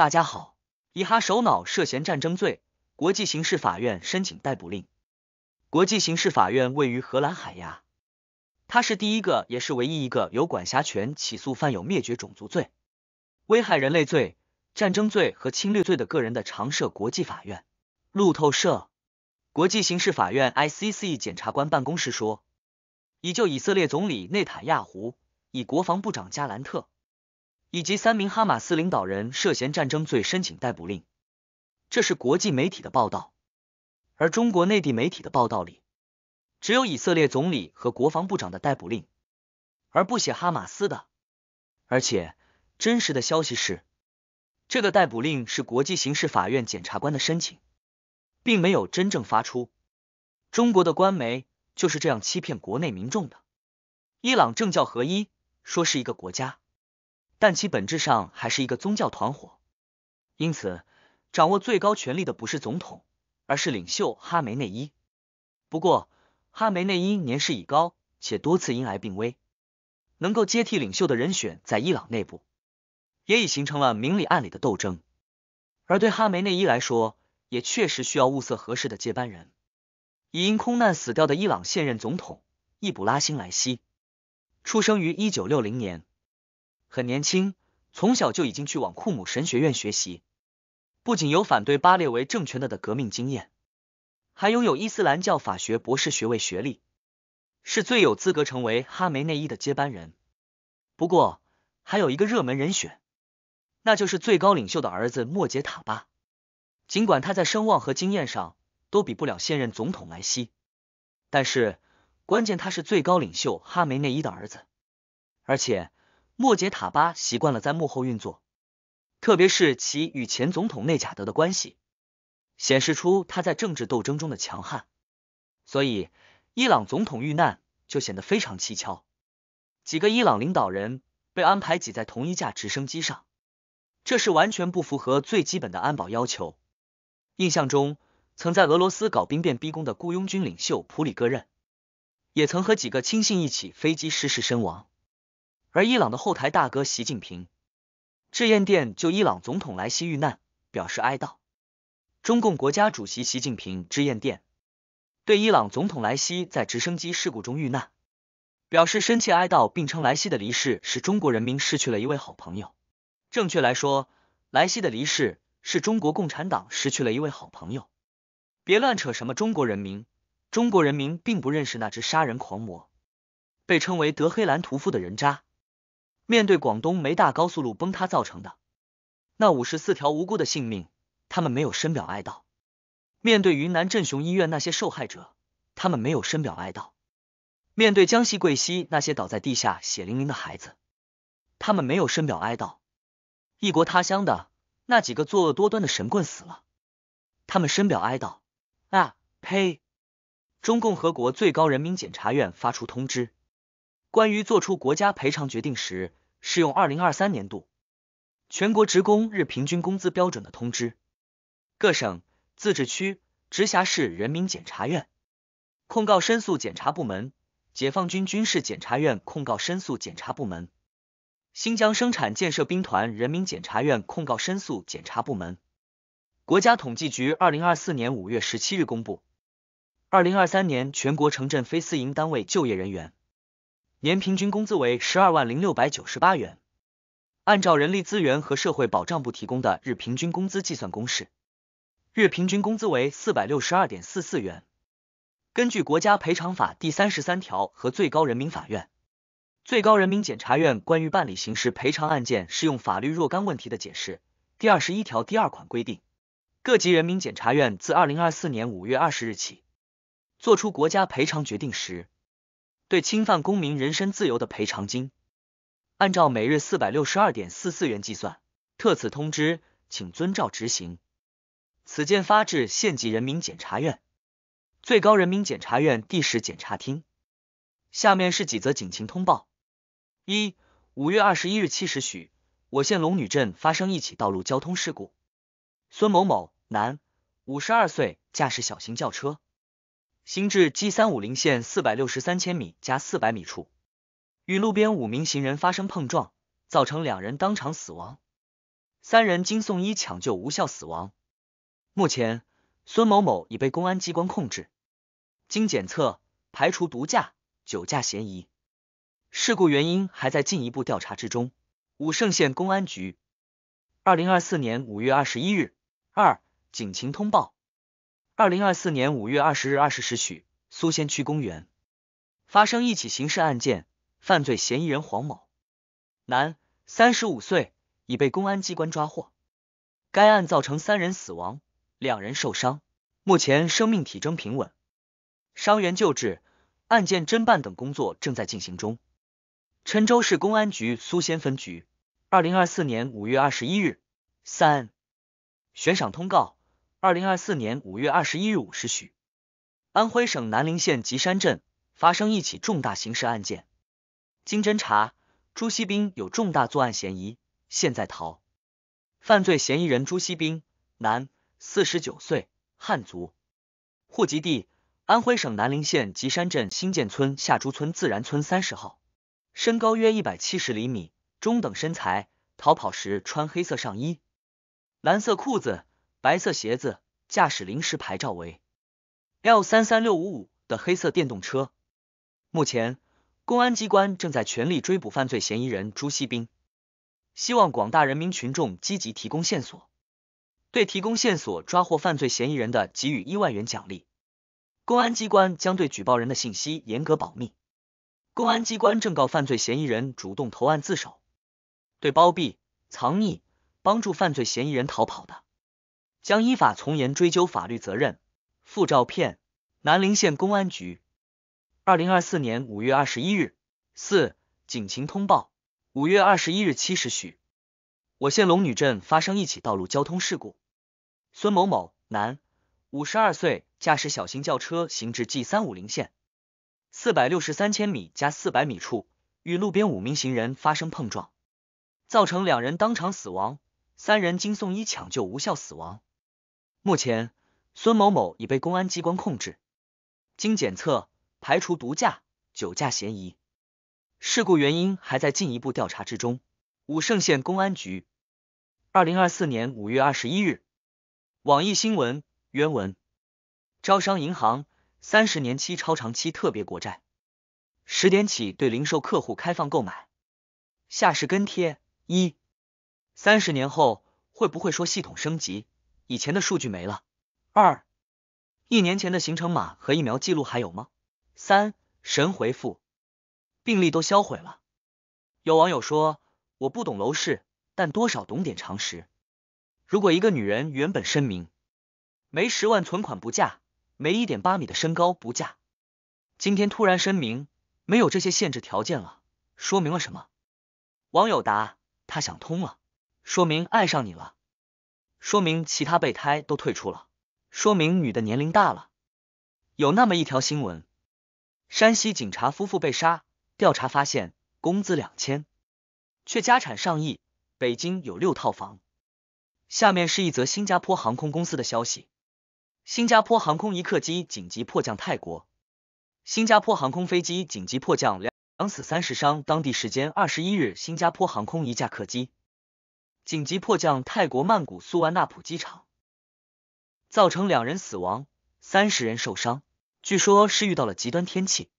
大家好，以哈首脑涉嫌战争罪，国际刑事法院申请逮捕令。国际刑事法院位于荷兰海牙，它是第一个也是唯一一个有管辖权起诉犯有灭绝种族罪、危害人类罪、战争罪和侵略罪的个人的常设国际法院。路透社，国际刑事法院 （ICC） 检察官办公室说，已就以色列总理内塔亚胡、以国防部长加兰特。以及三名哈马斯领导人涉嫌战争罪申请逮捕令，这是国际媒体的报道，而中国内地媒体的报道里只有以色列总理和国防部长的逮捕令，而不写哈马斯的。而且，真实的消息是，这个逮捕令是国际刑事法院检察官的申请，并没有真正发出。中国的官媒就是这样欺骗国内民众的。伊朗政教合一，说是一个国家。但其本质上还是一个宗教团伙，因此掌握最高权力的不是总统，而是领袖哈梅内伊。不过，哈梅内伊年事已高，且多次因癌病危，能够接替领袖的人选在伊朗内部也已形成了明里暗里的斗争。而对哈梅内伊来说，也确实需要物色合适的接班人。已因空难死掉的伊朗现任总统易卜拉欣·莱西，出生于一九六零年。很年轻，从小就已经去往库姆神学院学习，不仅有反对巴列维政权的的革命经验，还拥有伊斯兰教法学博士学位学历，是最有资格成为哈梅内伊的接班人。不过，还有一个热门人选，那就是最高领袖的儿子莫杰塔巴。尽管他在声望和经验上都比不了现任总统莱西，但是关键他是最高领袖哈梅内伊的儿子，而且。莫杰塔巴习惯了在幕后运作，特别是其与前总统内贾德的关系，显示出他在政治斗争中的强悍。所以，伊朗总统遇难就显得非常蹊跷。几个伊朗领导人被安排挤在同一架直升机上，这是完全不符合最基本的安保要求。印象中，曾在俄罗斯搞兵变逼宫的雇佣军领袖普里戈任，也曾和几个亲信一起飞机失事身亡。而伊朗的后台大哥习近平致唁电，就伊朗总统莱西遇难表示哀悼。中共国家主席习近平致唁电，对伊朗总统莱西在直升机事故中遇难表示深切哀悼，并称莱西的离世是中国人民失去了一位好朋友。正确来说，莱西的离世是中国共产党失去了一位好朋友。别乱扯什么中国人民，中国人民并不认识那只杀人狂魔，被称为德黑兰屠夫的人渣。面对广东梅大高速路崩塌造成的那五十四条无辜的性命，他们没有深表哀悼；面对云南镇雄医院那些受害者，他们没有深表哀悼；面对江西贵溪那些倒在地下血淋淋的孩子，他们没有深表哀悼。异国他乡的那几个作恶多端的神棍死了，他们深表哀悼啊！呸！中共和国最高人民检察院发出通知，关于作出国家赔偿决定时。适用二零二三年度全国职工日平均工资标准的通知，各省、自治区、直辖市人民检察院控告申诉检察部门、解放军军事检察院控告申诉检察部门、新疆生产建设兵团人民检察院控告申诉检察部门。国家统计局二零二四年五月十七日公布，二零二三年全国城镇非私营单位就业人员。年平均工资为十二万零六百九十八元，按照人力资源和社会保障部提供的日平均工资计算公式，日平均工资为四百六十二点四四元。根据《国家赔偿法》第三十三条和最高人民法院、最高人民检察院关于办理刑事赔偿案件适用法律若干问题的解释第二十一条第二款规定，各级人民检察院自二零二四年五月二十日起作出国家赔偿决定时。对侵犯公民人身自由的赔偿金，按照每日四百六十二点四四元计算。特此通知，请遵照执行。此件发至县级人民检察院、最高人民检察院第十检察厅。下面是几则警情通报：一，五月二十一日七时许，我县龙女镇发生一起道路交通事故。孙某某，男，五十二岁，驾驶小型轿车。行至 G 三五零线四百六十三千米加四百米处，与路边五名行人发生碰撞，造成两人当场死亡，三人经送医抢救无效死亡。目前，孙某某已被公安机关控制，经检测排除毒驾、酒驾嫌疑。事故原因还在进一步调查之中。武胜县公安局，二零二四年五月二十一日二警情通报。二零二四年五月二十日二十时许，苏仙区公园发生一起刑事案件，犯罪嫌疑人黄某，男，三十五岁，已被公安机关抓获。该案造成三人死亡，两人受伤，目前生命体征平稳，伤员救治、案件侦办等工作正在进行中。郴州市公安局苏仙分局，二零二四年五月二十一日，三，悬赏通告。二零二四年五月二十一日五时许，安徽省南陵县吉山镇发生一起重大刑事案件。经侦查，朱锡兵有重大作案嫌疑，现在逃。犯罪嫌疑人朱锡兵，男，四十九岁，汉族，户籍地安徽省南陵县吉山镇新建村下朱村自然村三十号，身高约一百七十厘米，中等身材。逃跑时穿黑色上衣、蓝色裤子。白色鞋子，驾驶临时牌照为 L 三三六五五的黑色电动车。目前，公安机关正在全力追捕犯罪嫌疑人朱锡兵。希望广大人民群众积极提供线索，对提供线索抓获犯罪嫌疑人的给予一万元奖励。公安机关将对举报人的信息严格保密。公安机关正告犯罪嫌疑人主动投案自首，对包庇、藏匿、帮助犯罪嫌疑人逃跑的。将依法从严追究法律责任。附照片，南陵县公安局，二零二四年五月二十一日。四警情通报：五月二十一日七时许，我县龙女镇发生一起道路交通事故。孙某某，男，五十二岁，驾驶小型轿车行至 G 三五零线四百六十三千米加四百米处，与路边五名行人发生碰撞，造成两人当场死亡，三人经送医抢救无效死亡。目前，孙某某已被公安机关控制。经检测，排除毒驾、酒驾嫌疑。事故原因还在进一步调查之中。武胜县公安局，二零二四年五月二十一日。网易新闻原文：招商银行三十年期超长期特别国债十点起对零售客户开放购买。下是跟贴一：三十年后会不会说系统升级？以前的数据没了。二，一年前的行程码和疫苗记录还有吗？三，神回复，病例都销毁了。有网友说，我不懂楼市，但多少懂点常识。如果一个女人原本声明没十万存款不嫁，没一点八米的身高不嫁，今天突然声明没有这些限制条件了，说明了什么？网友答，她想通了，说明爱上你了。说明其他备胎都退出了，说明女的年龄大了。有那么一条新闻，山西警察夫妇被杀，调查发现工资两千，却家产上亿，北京有六套房。下面是一则新加坡航空公司的消息：新加坡航空一客机紧急迫降泰国。新加坡航空飞机紧急迫降，两死三十伤。当地时间二十一日，新加坡航空一架客机。紧急迫降泰国曼谷苏万纳普机场，造成两人死亡，三十人受伤，据说是遇到了极端天气。